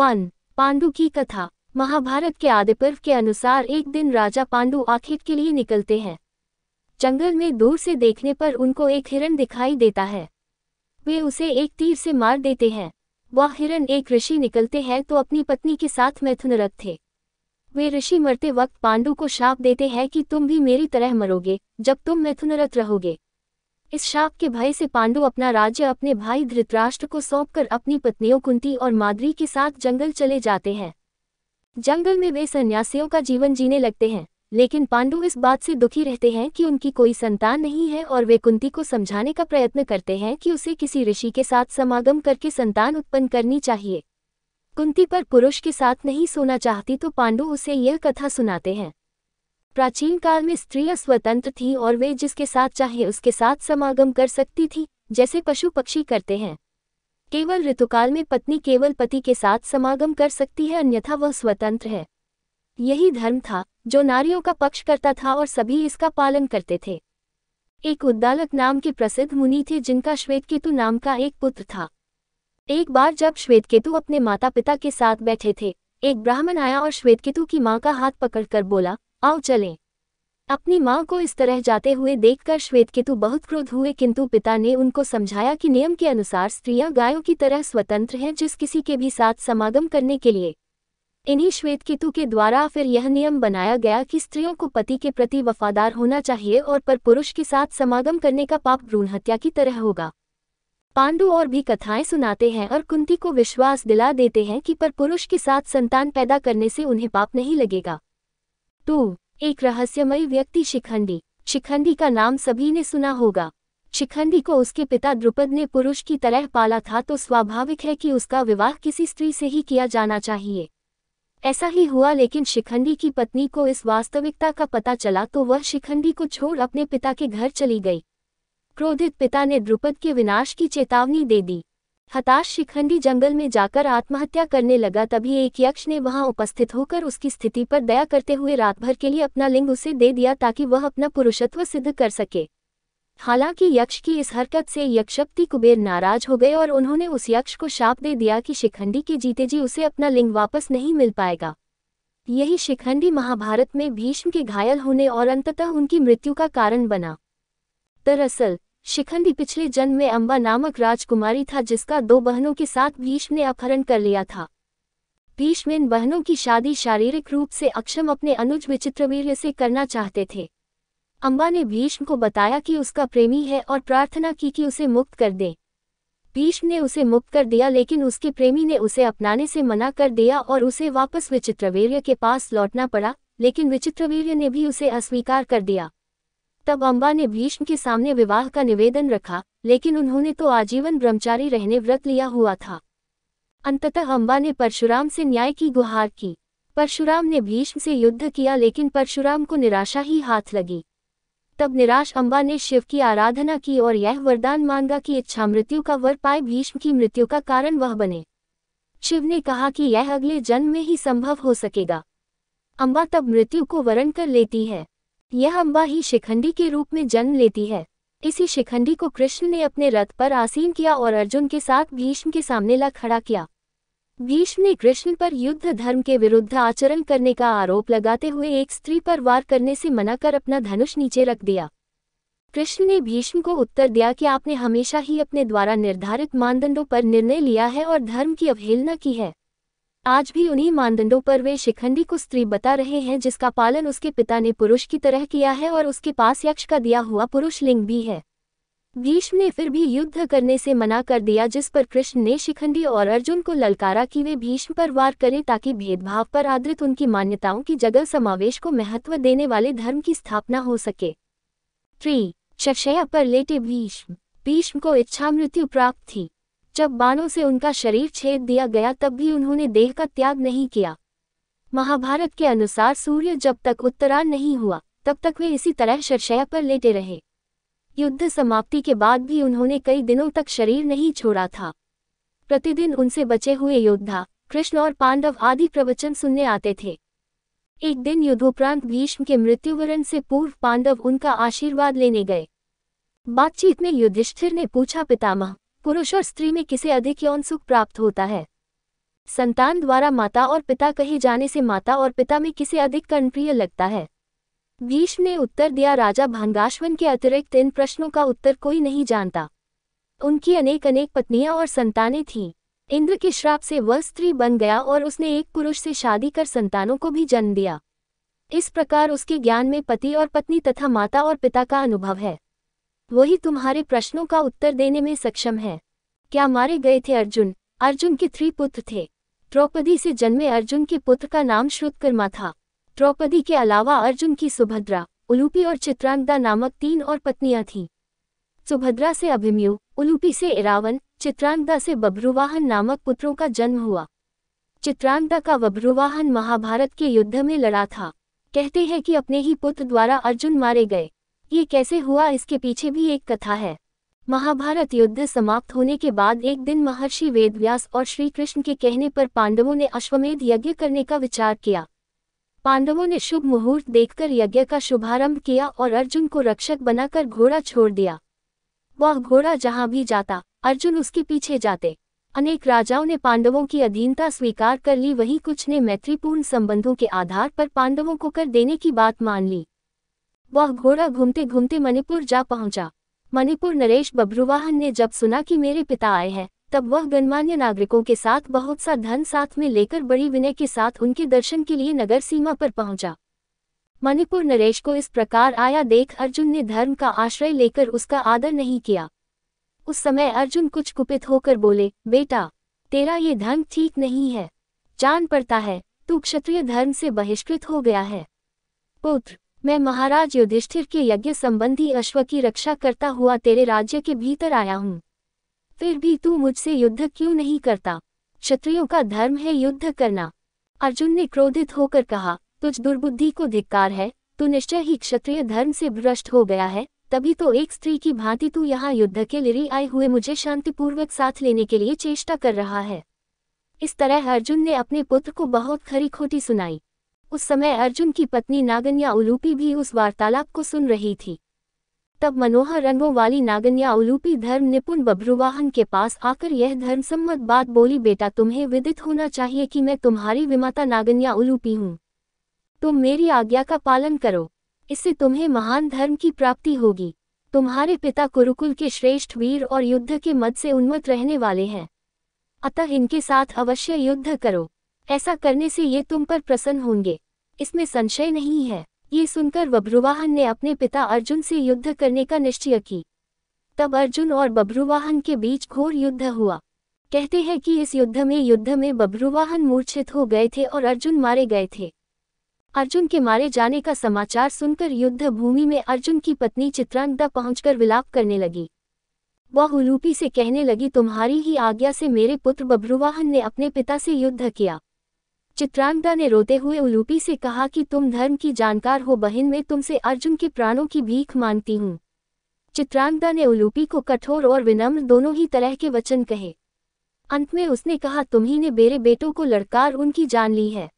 one Pandu की कथा महाभारत के आदिपर्व के अनुसार एक दिन राजा पांडु आखिर के लिए निकलते हैं जंगल में दूर से देखने पर उनको एक हिरण दिखाई देता है वे उसे एक तीर से मार देते हैं वह हिरण एक ऋषि निकलते हैं तो अपनी पत्नी के साथ मैथुन रथ थे वे ऋषि मरते वक्त पांडु को शाप देते हैं कि तुम भी मेरी तरह मरोगे जब तुम मैथुनरथ रहोगे इस शाप के भय से पांडु अपना राज्य अपने भाई धृतराष्ट्र को सौंपकर अपनी पत्नियों कुंती और माद्री के साथ जंगल चले जाते हैं जंगल में वे सन्यासियों का जीवन जीने लगते हैं लेकिन पांडु इस बात से दुखी रहते हैं कि उनकी कोई संतान नहीं है और वे कुंती को समझाने का प्रयत्न करते हैं कि उसे किसी ऋषि के साथ समागम करके संतान उत्पन्न करनी चाहिए कुंती पर पुरुष के साथ नहीं सोना चाहती तो पांडु उसे यह कथा सुनाते हैं प्राचीन काल में स्त्रियां स्वतंत्र थीं और वे जिसके साथ चाहे उसके साथ समागम कर सकती थीं जैसे पशु पक्षी करते हैं केवल ऋतुकाल में पत्नी केवल पति के साथ समागम कर सकती है अन्यथा वह स्वतंत्र है यही धर्म था जो नारियों का पक्ष करता था और सभी इसका पालन करते थे एक उद्दालक नाम के प्रसिद्ध मुनि थे जिनका श्वेतकेतु नाम का एक पुत्र था एक बार जब श्वेतकेतु अपने माता पिता के साथ बैठे थे एक ब्राह्मण आया और श्वेतकेतु की माँ का हाथ पकड़कर बोला आओ चलें अपनी माँ को इस तरह जाते हुए देखकर श्वेतकेतु बहुत क्रोध हुए किंतु पिता ने उनको समझाया कि नियम के अनुसार स्त्रियां गायों की तरह स्वतंत्र हैं जिस किसी के भी साथ समागम करने के लिए इन्हीं श्वेतकेतु के द्वारा फिर यह नियम बनाया गया कि स्त्रियों को पति के प्रति वफादार होना चाहिए और पर पुरुष के साथ समागम करने का पाप भ्रूण हत्या की तरह होगा पांडु और भी कथाएं सुनाते हैं और कुंती को विश्वास दिला देते हैं कि पर पुरुष के साथ संतान पैदा करने से उन्हें पाप नहीं लगेगा टू एक रहस्यमय व्यक्ति शिखंडी शिखंडी का नाम सभी ने सुना होगा शिखंडी को उसके पिता द्रुपद ने पुरुष की तरह पाला था तो स्वाभाविक है कि उसका विवाह किसी स्त्री से ही किया जाना चाहिए ऐसा ही हुआ लेकिन शिखंडी की पत्नी को इस वास्तविकता का पता चला तो वह शिखंडी को छोड़ अपने पिता के घर चली गई क्रोधित पिता ने द्रुपद के विनाश की चेतावनी दे दी हताश शिखंडी जंगल में जाकर आत्महत्या करने लगा तभी एक यक्ष ने वहां उपस्थित होकर उसकी स्थिति पर दया करते हुए रात भर के लिए अपना लिंग उसे दे दिया ताकि वह अपना पुरुषत्व सिद्ध कर सके हालांकि यक्ष की इस हरकत से यक्षपति कुबेर नाराज हो गए और उन्होंने उस यक्ष को शाप दे दिया कि शिखंडी के जीते जी उसे अपना लिंग वापस नहीं मिल पाएगा यही शिखंडी महाभारत में भीष्म के घायल होने और अंततः उनकी मृत्यु का कारण बना दरअसल शिखंडी पिछले जन्म में अम्बा नामक राजकुमारी था जिसका दो बहनों के साथ भीष्म ने अपहरण कर लिया था भीष्म इन बहनों की शादी शारीरिक रूप से अक्षम अपने अनुज विचित्रवीर से करना चाहते थे अम्बा ने भीष्म को बताया कि उसका प्रेमी है और प्रार्थना की कि उसे मुक्त कर दें भीष्म ने उसे मुक्त कर दिया लेकिन उसके प्रेमी ने उसे अपनाने से मना कर दिया और उसे वापस विचित्रवीर्य के पास लौटना पड़ा लेकिन विचित्रवीर्य ने भी उसे अस्वीकार कर दिया तब अम्बा ने भीष्म के सामने विवाह का निवेदन रखा लेकिन उन्होंने तो आजीवन ब्रह्मचारी रहने व्रत लिया हुआ था अंततः अम्बा ने परशुराम से न्याय की गुहार की परशुराम ने भीष्म से युद्ध किया लेकिन परशुराम को निराशा ही हाथ लगी तब निराश अम्बा ने शिव की आराधना की और यह वरदान मांगा कि इच्छा मृत्यु का वर पाए भीष्म की मृत्यु का कारण वह बने शिव ने कहा कि यह अगले जन्म में ही संभव हो सकेगा अम्बा तब मृत्यु को वरण कर लेती है यह अम्बा ही शिखंडी के रूप में जन्म लेती है इसी शिखंडी को कृष्ण ने अपने रथ पर आसीन किया और अर्जुन के साथ भीष्म के सामने ला खड़ा किया भीष्म ने कृष्ण पर युद्ध धर्म के विरुद्ध आचरण करने का आरोप लगाते हुए एक स्त्री पर वार करने से मना कर अपना धनुष नीचे रख दिया कृष्ण ने भीष्म को उत्तर दिया कि आपने हमेशा ही अपने द्वारा निर्धारित मानदंडों पर निर्णय लिया है और धर्म की अवहेलना की है आज भी उन्हीं मानदंडों पर वे शिखंडी को स्त्री बता रहे हैं जिसका पालन उसके पिता ने पुरुष की तरह किया है और उसके पास यक्ष का दिया हुआ पुरुष लिंग भी है भीष्म ने फिर भी युद्ध करने से मना कर दिया जिस पर कृष्ण ने शिखंडी और अर्जुन को ललकारा कि वे भीष्म पर वार करें ताकि भेदभाव पर आधारित उनकी मान्यताओं की जगह समावेश को महत्व देने वाले धर्म की स्थापना हो सके त्री शशया पर लेटे भीष्म भीष्म को इच्छा मृत्यु प्राप्त थी जब बाणों से उनका शरीर छेद दिया गया तब भी उन्होंने देह का त्याग नहीं किया महाभारत के अनुसार सूर्य जब तक उत्तरायण नहीं हुआ तब तक वे इसी तरह शरशया पर लेटे रहे युद्ध समाप्ति के बाद भी उन्होंने कई दिनों तक शरीर नहीं छोड़ा था प्रतिदिन उनसे बचे हुए योद्धा कृष्ण और पांडव आदि प्रवचन सुनने आते थे एक दिन युद्धोपरांत भीष्म के मृत्युवरण से पूर्व पांडव उनका आशीर्वाद लेने गए बातचीत में युधिष्ठिर ने पूछा पितामह पुरुष और स्त्री में किसे अधिक यौन सुख प्राप्त होता है संतान द्वारा माता और पिता कहे जाने से माता और पिता में किसे अधिक कर्णप्रिय लगता है भीष्म ने उत्तर दिया राजा भंगाश्वन के अतिरिक्त इन प्रश्नों का उत्तर कोई नहीं जानता उनकी अनेक अनेक पत्नियां और संतानें थीं इंद्र के श्राप से वह स्त्री बन गया और उसने एक पुरुष से शादी कर संतानों को भी जन्म दिया इस प्रकार उसके ज्ञान में पति और पत्नी तथा माता और पिता का अनुभव है वही तुम्हारे प्रश्नों का उत्तर देने में सक्षम है क्या मारे गए थे अर्जुन अर्जुन के थ्री पुत्र थे द्रौपदी से जन्मे अर्जुन के पुत्र का नाम श्रुतकर्मा था द्रौपदी के अलावा अर्जुन की सुभद्रा उलूपी और चित्रांगदा नामक तीन और पत्नियां थीं सुभद्रा से अभिमयु उलूपी से इरावन चित्रांगदा से बभ्रुवाहन नामक पुत्रों का जन्म हुआ चित्रांगदा का बभ्रुवाहन महाभारत के युद्ध में लड़ा था कहते हैं कि अपने ही पुत्र द्वारा अर्जुन मारे गए ये कैसे हुआ इसके पीछे भी एक कथा है महाभारत युद्ध समाप्त होने के बाद एक दिन महर्षि वेदव्यास और श्री कृष्ण के कहने पर पांडवों ने अश्वमेध यज्ञ करने का विचार किया पांडवों ने शुभ मुहूर्त देखकर यज्ञ का शुभारंभ किया और अर्जुन को रक्षक बनाकर घोड़ा छोड़ दिया वह घोड़ा जहां भी जाता अर्जुन उसके पीछे जाते अनेक राजाओं ने पांडवों की अधीनता स्वीकार कर ली वहीं कुछ ने मैत्रीपूर्ण संबंधों के आधार पर पांडवों को कर देने की बात मान ली वह घोड़ा घूमते घूमते मणिपुर जा पहुंचा मणिपुर नरेश बब्रुवाहन ने जब सुना कि मेरे पिता आए हैं तब वह गणमान्य नागरिकों के साथ बहुत सा धन साथ में लेकर बड़ी विनय के साथ उनके दर्शन के लिए नगर सीमा पर पहुंचा मणिपुर नरेश को इस प्रकार आया देख अर्जुन ने धर्म का आश्रय लेकर उसका आदर नहीं किया उस समय अर्जुन कुछ कुपित होकर बोले बेटा तेरा ये धर्म ठीक नहीं है जान पड़ता है तू क्षत्रिय धर्म से बहिष्कृत हो गया है पुत्र मैं महाराज युधिष्ठिर के यज्ञ संबंधी अश्व की रक्षा करता हुआ तेरे राज्य के भीतर आया हूँ फिर भी तू मुझसे युद्ध क्यों नहीं करता क्षत्रियों का धर्म है युद्ध करना अर्जुन ने क्रोधित होकर कहा तुझ दुर्बुद्धि को धिक्कार है तू निश्चय ही क्षत्रिय धर्म से भ्रष्ट हो गया है तभी तो एक स्त्री की भांति तू यहाँ युद्ध के लिए आए हुए मुझे शांतिपूर्वक साथ लेने के लिए चेष्टा कर रहा है इस तरह अर्जुन ने अपने पुत्र को बहुत खरी खोटी सुनाई उस समय अर्जुन की पत्नी नागन्या उलूपी भी उस वार्तालाप को सुन रही थी तब मनोहर रंगों वाली नागन्या उलूपी धर्म निपुण बभ्रुवाहन के पास आकर यह धर्मसम्मत बात बोली बेटा तुम्हें विदित होना चाहिए कि मैं तुम्हारी विमाता नागन्या उलूपी हूँ तुम मेरी आज्ञा का पालन करो इससे तुम्हें महान धर्म की प्राप्ति होगी तुम्हारे पिता कुरुकुल के श्रेष्ठ वीर और युद्ध के मद से उन्मत रहने वाले हैं अतः इनके साथ अवश्य युद्ध करो ऐसा करने से ये तुम पर प्रसन्न होंगे इसमें संशय नहीं है ये सुनकर बब्रुवाहन ने अपने पिता अर्जुन से युद्ध करने का निश्चय की तब अर्जुन और बब्रुवाहन के बीच घोर युद्ध हुआ कहते हैं कि इस युद्ध में युद्ध में बब्रुवाहन मूर्छित हो गए थे और अर्जुन मारे गए थे अर्जुन के मारे जाने का समाचार सुनकर युद्ध भूमि में अर्जुन की पत्नी चित्रांगदा पहुंचकर विलाप करने लगी वह उलूपी से कहने लगी तुम्हारी ही आज्ञा से मेरे पुत्र बब्रुवाहन ने अपने पिता से युद्ध किया चित्रांगदा ने रोते हुए उलूपी से कहा कि तुम धर्म की जानकार हो बहन मैं तुमसे अर्जुन के प्राणों की भीख मांगती हूँ चित्रांगदा ने उलूपी को कठोर और विनम्र दोनों ही तरह के वचन कहे अंत में उसने कहा तुम्ही ने मेरे बेटों को लड़कार उनकी जान ली है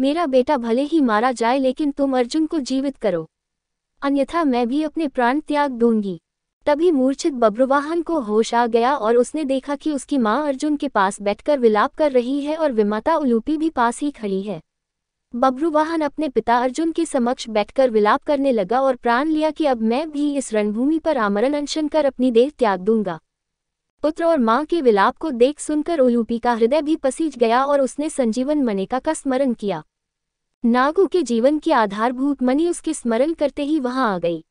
मेरा बेटा भले ही मारा जाए लेकिन तुम अर्जुन को जीवित करो अन्यथा मैं भी अपने प्राण त्याग दूंगी तभी मूर्छित बब्रुवाहन को होश आ गया और उसने देखा कि उसकी माँ अर्जुन के पास बैठकर विलाप कर रही है और विमाता उलूपी भी पास ही खड़ी है बब्रुवाहन अपने पिता अर्जुन के समक्ष बैठकर विलाप करने लगा और प्राण लिया कि अब मैं भी इस रणभूमि पर आमरण अनशन कर अपनी देह त्याग दूंगा पुत्र और माँ के विलाप को देख सुनकर उलूपी का हृदय भी पसीज गया और उसने संजीवन मनेका का स्मरण किया नागू के जीवन की आधारभूत मनी उसके स्मरण करते ही वहां आ गई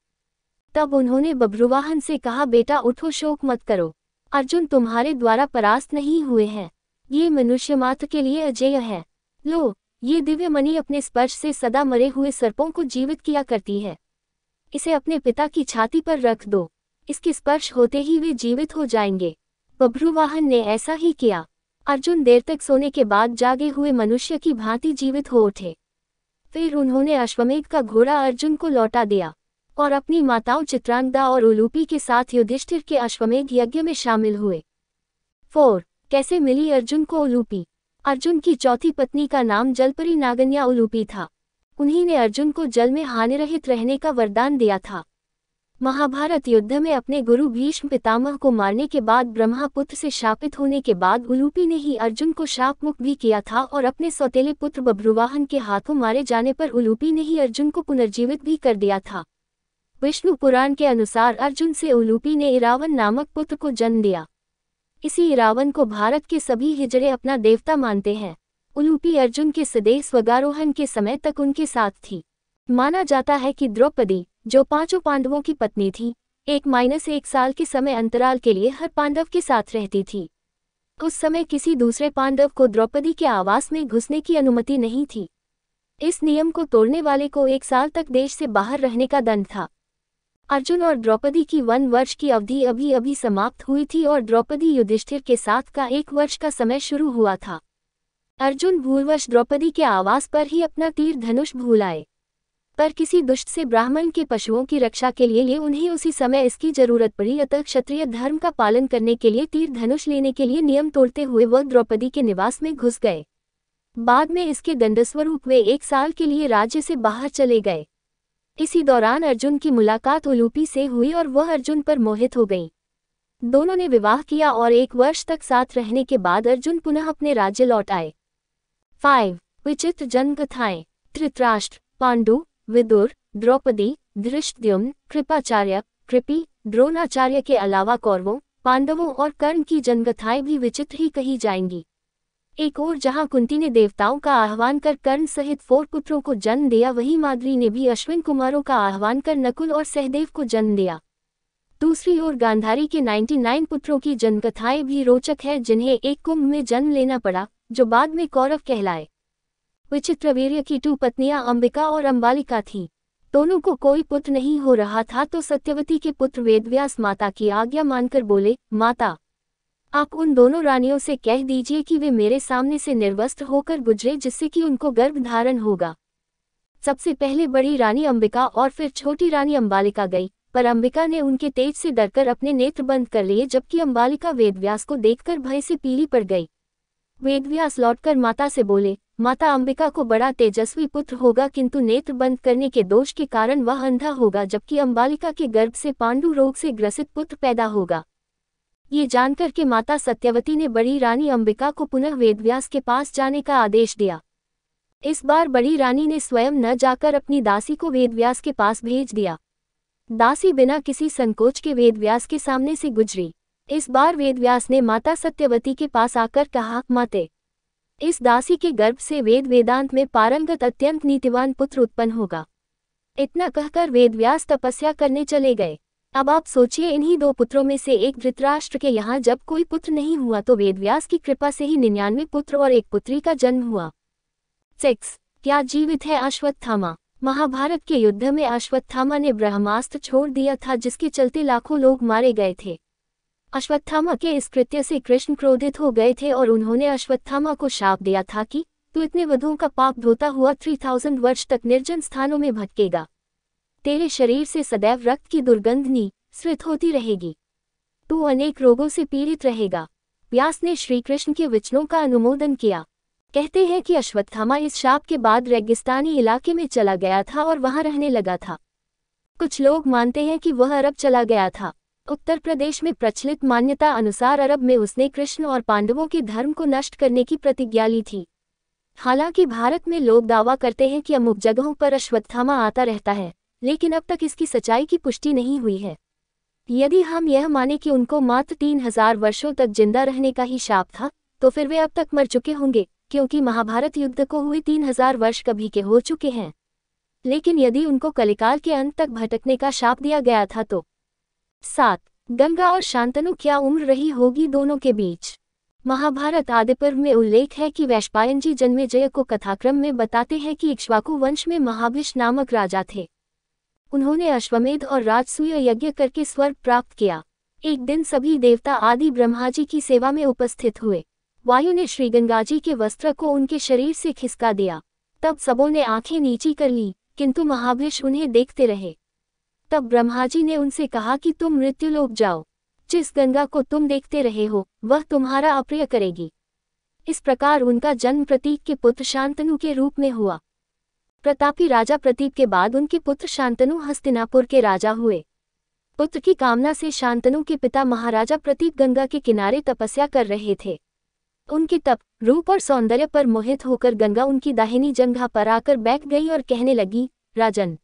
तब उन्होंने बभ्रुवाहन से कहा बेटा उठो शोक मत करो अर्जुन तुम्हारे द्वारा परास्त नहीं हुए हैं ये मनुष्य मात्र के लिए अजेय है लो ये दिव्य मणि अपने स्पर्श से सदा मरे हुए सर्पों को जीवित किया करती है इसे अपने पिता की छाती पर रख दो इसके स्पर्श होते ही वे जीवित हो जाएंगे बभ्रुवाहन ने ऐसा ही किया अर्जुन देर तक सोने के बाद जागे हुए मनुष्य की भांति जीवित हो उठे फिर उन्होंने अश्वमेध का घोड़ा अर्जुन को लौटा दिया और अपनी माताओं चित्रांगदा और उलूपी के साथ युधिष्ठिर के अश्वमेघ यज्ञ में शामिल हुए फोर कैसे मिली अर्जुन को उलूपी अर्जुन की चौथी पत्नी का नाम जलपरी नागन्या उलूपी था उन्हीं ने अर्जुन को जल में हानिरहित रहने का वरदान दिया था महाभारत युद्ध में अपने गुरु भीष्म पितामह को मारने के बाद ब्रह्मापुत्र से शापित होने के बाद उलूपी ने ही अर्जुन को शापमुक्त भी किया था और अपने सौतेले पुत्र बभ्रुवाहन के हाथों मारे जाने पर उलूपी ने ही अर्जुन को पुनर्जीवित भी कर दिया था विष्णु पुराण के अनुसार अर्जुन से उलूपी ने इरावन नामक पुत्र को जन्म दिया इसी इरावन को भारत के सभी हिजड़े अपना देवता मानते हैं उलूपी अर्जुन के सदैह स्वगारोहण के समय तक उनके साथ थी माना जाता है कि द्रौपदी जो पांचों पांडवों की पत्नी थी एक माइनस एक साल के समय अंतराल के लिए हर पांडव के साथ रहती थी उस समय किसी दूसरे पांडव को द्रौपदी के आवास में घुसने की अनुमति नहीं थी इस नियम को तोड़ने वाले को एक साल तक देश से बाहर रहने का दंड था अर्जुन और द्रौपदी की वन वर्ष की अवधि अभी अभी समाप्त हुई थी और द्रौपदी युधिष्ठिर के साथ का एक वर्ष का समय शुरू हुआ था अर्जुन भूलवश द्रौपदी के आवास पर ही अपना तीर धनुष भूल आए पर किसी दुष्ट से ब्राह्मण के पशुओं की रक्षा के लिए ये उन्हें उसी समय इसकी जरूरत पड़ी अतः क्षत्रिय धर्म का पालन करने के लिए तीर धनुष लेने के लिए नियम तोड़ते हुए वह द्रौपदी के निवास में घुस गए बाद में इसके दंडस्वरूप वे एक साल के लिए राज्य से बाहर चले गए इसी दौरान अर्जुन की मुलाकात उलूपी से हुई और वह अर्जुन पर मोहित हो गई दोनों ने विवाह किया और एक वर्ष तक साथ रहने के बाद अर्जुन पुनः अपने राज्य लौट आए फाइव विचित्र जनकथाएं त्रित्राष्ट्र पांडु विदुर द्रौपदी धृष्टद्युम्न कृपाचार्य कृपि द्रोणाचार्य के अलावा कौरवों पांडवों और कर्ण की जनकथाएं भी विचित्र ही कही जाएंगी एक और जहां कुंती ने देवताओं का आह्वान कर कर्ण सहित फोर पुत्रों को जन्म दिया वहीं माद्री ने भी अश्विन कुमारों का आह्वान कर नकुल और सहदेव को जन्म दिया दूसरी ओर गांधारी के 99 पुत्रों की जन्मकथाएं भी रोचक है जिन्हें एक कुंभ में जन्म लेना पड़ा जो बाद में कौरव कहलाए विचित्रवीर्य की टू पत्नियां अंबिका और अंबालिका थीं दोनों को कोई पुत्र नहीं हो रहा था तो सत्यवती के पुत्र वेदव्यास माता की आज्ञा मानकर बोले माता आप उन दोनों रानियों से कह दीजिए कि वे मेरे सामने से निर्वस्त्र होकर गुजरे जिससे कि उनको गर्भ धारण होगा सबसे पहले बड़ी रानी अंबिका और फिर छोटी रानी अंबालिका गई पर अंबिका ने उनके तेज से डरकर अपने नेत्र बंद कर लिए जबकि अंबालिका वेदव्यास को देखकर भय से पीली पड़ गई वेदव्यास लौटकर माता से बोले माता अंबिका को बड़ा तेजस्वी पुत्र होगा किंतु नेत्र बंद करने के दोष के कारण वह अंधा होगा जबकि अंबालिका के गर्भ से पांडु रोग से ग्रसित पुत्र पैदा होगा ये जानकर के माता सत्यवती ने बड़ी रानी अंबिका को पुनः वेदव्यास के पास जाने का आदेश दिया इस बार बड़ी रानी ने स्वयं न जाकर अपनी दासी को वेदव्यास के पास भेज दिया दासी बिना किसी संकोच के वेदव्यास के सामने से गुजरी इस बार वेदव्यास ने माता सत्यवती के पास आकर कहा माते इस दासी के गर्भ से वेद वेदांत में पारंगत अत्यंत नीतिवान पुत्र उत्पन्न होगा इतना कहकर वेदव्यास तपस्या करने चले गए अब आप सोचिए इन्हीं दो पुत्रों में से एक धृतराष्ट्र के यहाँ जब कोई पुत्र नहीं हुआ तो वेदव्यास की कृपा से ही निन्यानवे पुत्र और एक पुत्री का जन्म हुआ सिक्स क्या जीवित है अश्वत्थामा महाभारत के युद्ध में अश्वत्थामा ने ब्रह्मास्त्र छोड़ दिया था जिसके चलते लाखों लोग मारे गए थे अश्वत्थामा के इस कृत्य से कृष्ण क्रोधित हो गए थे और उन्होंने अश्वत्थामा को शाप दिया था कि तू इतने वधुओं का पाप धोता हुआ थ्री थाउजेंड वर्ष तक निर्जन स्थानों में भटकेगा तेरे शरीर से सदैव रक्त की दुर्गंधनी स्वित होती रहेगी तू अनेक रोगों से पीड़ित रहेगा व्यास ने श्रीकृष्ण के वचनों का अनुमोदन किया कहते हैं कि अश्वत्थामा इस शाप के बाद रेगिस्तानी इलाके में चला गया था और वहां रहने लगा था कुछ लोग मानते हैं कि वह अरब चला गया था उत्तर प्रदेश में प्रचलित मान्यता अनुसार अरब में उसने कृष्ण और पांडवों के धर्म को नष्ट करने की प्रतिज्ञा ली थी हालांकि भारत में लोग दावा करते हैं कि अमुक जगहों पर अश्वत्थामा आता रहता है लेकिन अब तक इसकी सच्चाई की पुष्टि नहीं हुई है यदि हम यह माने कि उनको मात्र तीन हजार वर्षों तक जिंदा रहने का ही शाप था तो फिर वे अब तक मर चुके होंगे क्योंकि महाभारत युद्ध को हुए तीन हजार वर्ष कभी के हो चुके हैं लेकिन यदि उनको कलिकाल के अंत तक भटकने का शाप दिया गया था तो सात गंगा और शांतनु क्या उम्र रही होगी दोनों के बीच महाभारत आदि पर्व में उल्लेख है कि वैश्पायन जी जन्मेजय को कथाक्रम में बताते हैं कि इक्ष्वाकु वंश में महाभिष नामक राजा थे उन्होंने अश्वमेध और राजसूय यज्ञ करके स्वर्ग प्राप्त किया एक दिन सभी देवता आदि ब्रह्मा जी की सेवा में उपस्थित हुए वायु ने श्री गंगा जी के वस्त्र को उनके शरीर से खिसका दिया तब सबों ने आंखें नीची कर ली किंतु महाभिष उन्हें देखते रहे तब ब्रह्मा जी ने उनसे कहा कि तुम मृत्युलोक जाओ जिस गंगा को तुम देखते रहे हो वह तुम्हारा अप्रिय करेगी इस प्रकार उनका जन्म प्रतीक के पुत्र शांतनु के रूप में हुआ प्रतापी राजा प्रतीप के बाद उनके पुत्र शांतनु हस्तिनापुर के राजा हुए पुत्र की कामना से शांतनु के पिता महाराजा प्रतीप गंगा के किनारे तपस्या कर रहे थे उनके तप रूप और सौंदर्य पर मोहित होकर गंगा उनकी दाहिनी जंघा पर आकर बैठ गई और कहने लगी राजन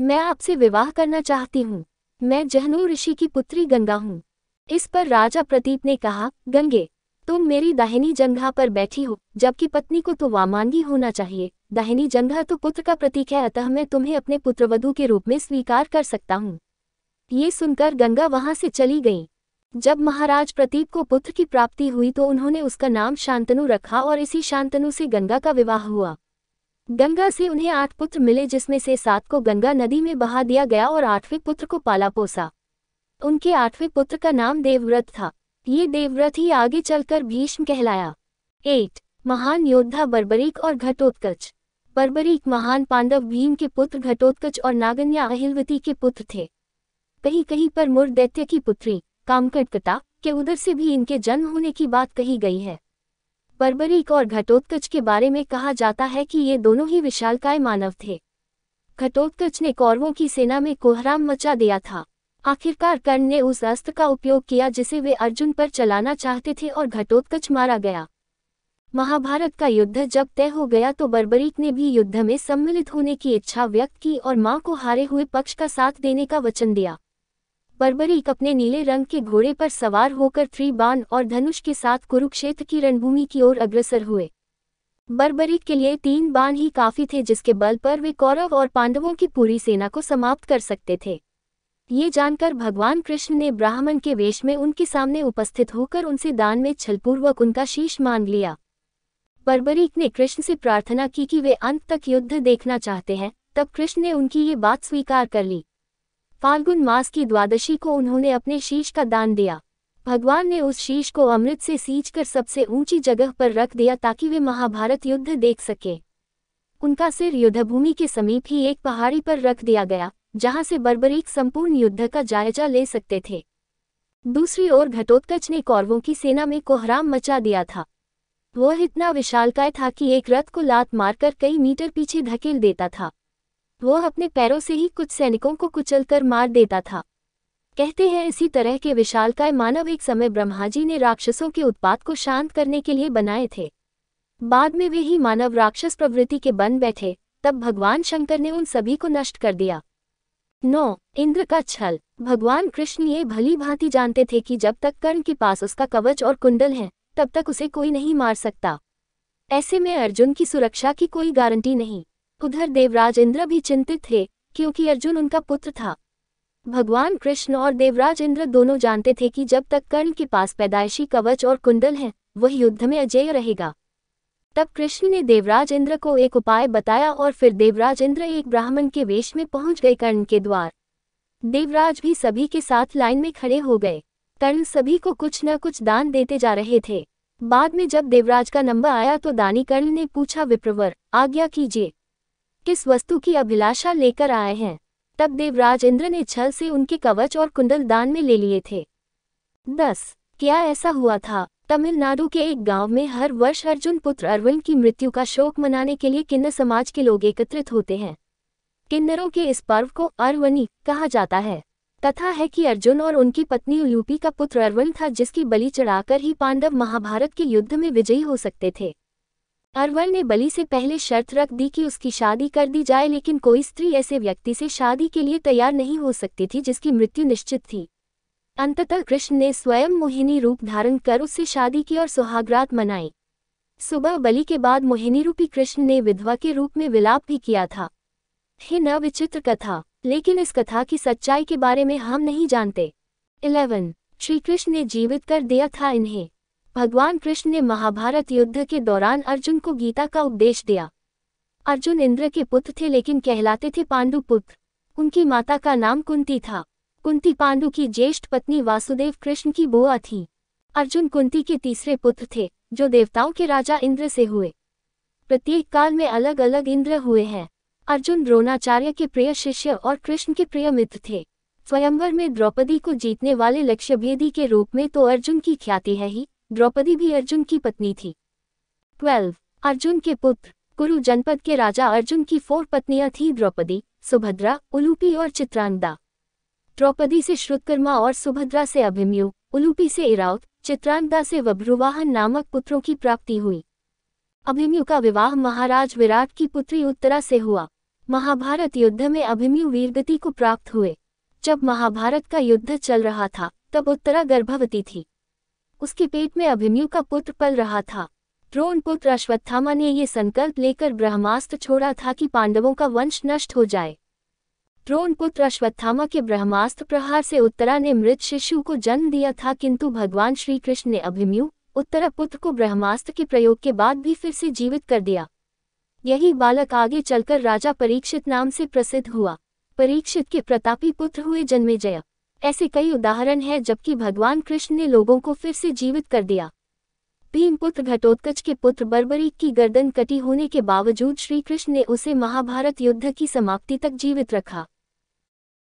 मैं आपसे विवाह करना चाहती हूँ मैं जहनू ऋषि की पुत्री गंगा हूँ इस पर राजा प्रतीप ने कहा गंगे तुम मेरी दाहिनी जंघा पर बैठी हो जबकि पत्नी को तो वामांगी होना चाहिए दाहिनी जंघा तो पुत्र का प्रतीक है अतः मैं तुम्हें अपने पुत्रवधु के रूप में स्वीकार कर सकता हूँ ये सुनकर गंगा वहां से चली गई जब महाराज प्रतीक को पुत्र की प्राप्ति हुई तो उन्होंने उसका नाम शांतनु रखा और इसी शांतनु से गंगा का विवाह हुआ गंगा से उन्हें आठ पुत्र मिले जिसमें से सात को गंगा नदी में बहा दिया गया और आठवें पुत्र को पाला पोसा उनके आठवें पुत्र का नाम देवव्रत था ये देवव्रत ही आगे चलकर भीष्म कहलाया एट महान योद्धा बर्बरीक और घटोत्कच बर्बरी महान पांडव भीम के पुत्र घटोत्कच और नागन्या अहिलवती के पुत्र थे कहीं कहीं पर मुर दैत्य की पुत्री कामकटकता के उधर से भी इनके जन्म होने की बात कही गई है बर्बरीक और घटोत्कच के बारे में कहा जाता है कि ये दोनों ही विशालकाय मानव थे घटोत्कच ने कौरवों की सेना में कोहराम मचा दिया था आखिरकार कर्ण ने उस अस्त्र का उपयोग किया जिसे वे अर्जुन पर चलाना चाहते थे और घटोत्कच मारा गया महाभारत का युद्ध जब तय हो गया तो बर्बरीक ने भी युद्ध में सम्मिलित होने की इच्छा व्यक्त की और मां को हारे हुए पक्ष का साथ देने का वचन दिया बर्बरीक अपने नीले रंग के घोड़े पर सवार होकर थ्री और धनुष के साथ कुरुक्षेत्र की रणभूमि की ओर अग्रसर हुए बर्बरीक के लिए तीन बाण ही काफी थे जिसके बल पर वे कौरव और पांडवों की पूरी सेना को समाप्त कर सकते थे ये जानकर भगवान कृष्ण ने ब्राह्मण के वेश में उनके सामने उपस्थित होकर उनसे दान में छलपूर्वक उनका शीश मांग लिया बर्बरीक ने कृष्ण से प्रार्थना की कि वे अंत तक युद्ध देखना चाहते हैं तब कृष्ण ने उनकी ये बात स्वीकार कर ली फाल्गुन मास की द्वादशी को उन्होंने अपने शीश का दान दिया भगवान ने उस शीश को अमृत से सींचकर सबसे ऊंची जगह पर रख दिया ताकि वे महाभारत युद्ध देख सके उनका सिर युद्धभूमि के समीप ही एक पहाड़ी पर रख दिया गया जहां से बर्बरीक संपूर्ण युद्ध का जायजा ले सकते थे दूसरी ओर घटोत्कच ने कौरवों की सेना में कोहराम मचा दिया था वह इतना विशालकाय था कि एक रथ को लात मारकर कई मीटर पीछे धकेल देता था वह अपने पैरों से ही कुछ सैनिकों को कुचलकर मार देता था कहते हैं इसी तरह के विशालकाय मानव एक समय ब्रह्मा जी ने राक्षसों के उत्पात को शांत करने के लिए बनाए थे बाद में वे ही मानव राक्षस प्रवृत्ति के बन बैठे तब भगवान शंकर ने उन सभी को नष्ट कर दिया नौ इंद्र का छल भगवान कृष्ण ये भली भांति जानते थे कि जब तक कर्ण के पास उसका कवच और कुंडल है तब तक उसे कोई नहीं मार सकता ऐसे में अर्जुन की सुरक्षा की कोई गारंटी नहीं उधर देवराज इंद्र भी चिंतित थे क्योंकि अर्जुन उनका पुत्र था भगवान कृष्ण और देवराज इंद्र दोनों जानते थे कि जब तक कर्ण के पास पैदायशी कवच और कुंडल हैं वह युद्ध में अजेय रहेगा तब कृष्ण ने देवराज इंद्र को एक उपाय बताया और फिर देवराज इंद्र एक ब्राह्मण के वेश में पहुंच गए कर्ण के द्वार देवराज भी सभी के साथ लाइन में खड़े हो गए कर्ण सभी को कुछ न कुछ दान देते जा रहे थे बाद में जब देवराज का नंबर आया तो दानी कर्ण ने पूछा विप्रवर आज्ञा कीजिए किस वस्तु की अभिलाषा लेकर आए हैं तब देवराज इंद्र ने छल से उनके कवच और कुंडल दान में ले लिए थे दस क्या ऐसा हुआ था तमिलनाडु के एक गांव में हर वर्ष अर्जुन पुत्र अरविंद की मृत्यु का शोक मनाने के लिए किन्नर समाज के लोग एकत्रित होते हैं किन्नरों के इस पर्व को अरवनी कहा जाता है कथा है कि अर्जुन और उनकी पत्नी यूपी का पुत्र अरवल था जिसकी बलि चढ़ाकर ही पांडव महाभारत के युद्ध में विजयी हो सकते थे अरवल ने बलि से पहले शर्त रख दी कि उसकी शादी कर दी जाए लेकिन कोई स्त्री ऐसे व्यक्ति से शादी के लिए तैयार नहीं हो सकती थी जिसकी मृत्यु निश्चित थी अंततः कृष्ण ने स्वयं मोहिनी रूप धारण कर उससे शादी की और सुहागरात मनाई सुबह बलि के बाद मोहिनी रूपी कृष्ण ने विधवा के रूप में विलाप भी किया था हे न विचित्र कथा लेकिन इस कथा की सच्चाई के बारे में हम नहीं जानते इलेवन श्री कृष्ण ने जीवित कर दिया था इन्हें भगवान कृष्ण ने महाभारत युद्ध के दौरान अर्जुन को गीता का उपदेश दिया अर्जुन इंद्र के पुत्र थे लेकिन कहलाते थे पांडु पुत्र उनकी माता का नाम कुंती था कुंती पांडु की ज्येष्ठ पत्नी वासुदेव कृष्ण की बुआ थी अर्जुन कुंती के तीसरे पुत्र थे जो देवताओं के राजा इंद्र से हुए प्रत्येक काल में अलग अलग इंद्र हुए हैं अर्जुन द्रोणाचार्य के प्रिय शिष्य और कृष्ण के प्रिय मित्र थे स्वयंवर में द्रौपदी को जीतने वाले लक्ष्यभेदी के रूप में तो अर्जुन की ख्याति है ही द्रौपदी भी अर्जुन की पत्नी थी ट्वेल्व अर्जुन के पुत्र कुरु जनपद के राजा अर्जुन की फोर पत्नियां थी द्रौपदी सुभद्रा उलूपी और चित्रांगदा द्रौपदी से श्रुतकर्मा और सुभद्रा से अभिमयु उलूपी से इराउत चित्रांगदा से वभ्रुवाहन नामक पुत्रों की प्राप्ति हुई अभिमन्यु का विवाह महाराज विराट की पुत्री उत्तरा से हुआ महाभारत युद्ध में अभिमन्यु वीरगति को प्राप्त हुए जब महाभारत का युद्ध चल रहा था तब उत्तरा गर्भवती थी उसके पेट में अभिमन्यु का पुत्र पल रहा था द्रोण पुत्र अश्वत्थामा ने ये संकल्प लेकर ब्रह्मास्त्र छोड़ा था कि पांडवों का वंश नष्ट हो जाए द्रोण पुत्र अश्वत्थामा के ब्रह्मास्त्र प्रहार से उत्तरा ने मृत शिशु को जन्म दिया था किंतु भगवान श्रीकृष्ण ने अभिमयु उत्तरापुत्र को ब्रह्मास्त्र के प्रयोग के बाद भी फिर से जीवित कर दिया यही बालक आगे चलकर राजा परीक्षित नाम से प्रसिद्ध हुआ परीक्षित के प्रतापी पुत्र हुए जन्मेजय ऐसे कई उदाहरण हैं जबकि भगवान कृष्ण ने लोगों को फिर से जीवित कर दिया भीमपुत्र घटोत्कच के पुत्र बर्बरीक की गर्दन कटी होने के बावजूद श्रीकृष्ण ने उसे महाभारत युद्ध की समाप्ति तक जीवित रखा